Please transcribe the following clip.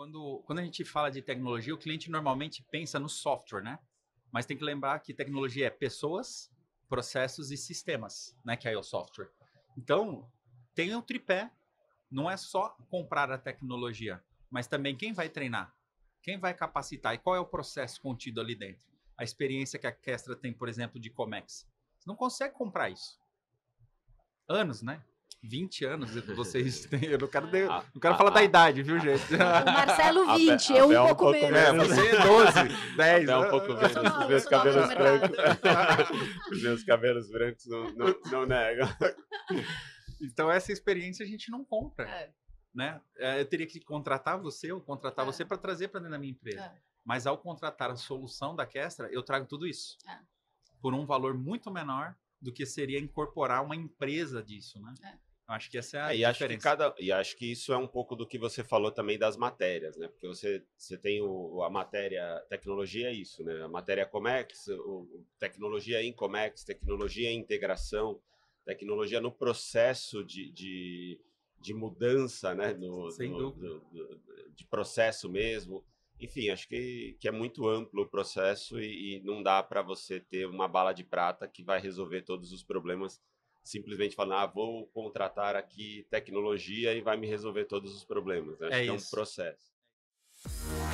Quando, quando a gente fala de tecnologia, o cliente normalmente pensa no software, né? Mas tem que lembrar que tecnologia é pessoas, processos e sistemas, né? Que é o software. Então, tem o tripé. Não é só comprar a tecnologia, mas também quem vai treinar, quem vai capacitar e qual é o processo contido ali dentro. A experiência que a Kestra tem, por exemplo, de Comex. Você não consegue comprar isso. Anos, né? 20 anos vocês têm. Eu não quero, de, ah, não quero ah, falar da ah. idade, viu, gente? O Marcelo, 20, eu um, é um pouco, menos. menos. você é 12, 10. Abel, um né? pouco menos. Não, meus cabelos brancos. os meus cabelos brancos não, não, não negam. Então, essa experiência a gente não compra. É. Né? É, eu teria que contratar você ou contratar é. você para trazer para dentro da minha empresa. É. Mas ao contratar a solução da Kestra, eu trago tudo isso. É. Por um valor muito menor do que seria incorporar uma empresa disso, né? Acho que essa é a é, e diferença. que cada, e acho que isso é um pouco do que você falou também das matérias, né? Porque você, você tem o, a matéria, tecnologia é isso, né? A matéria é Comex, o, tecnologia em é Comex, tecnologia em é integração, tecnologia no processo de, de, de mudança, né? No, Sem no, do, do, de processo mesmo. Enfim, acho que, que é muito amplo o processo e, e não dá para você ter uma bala de prata que vai resolver todos os problemas simplesmente falando, ah, vou contratar aqui tecnologia e vai me resolver todos os problemas. Né? Acho é que isso. é um processo.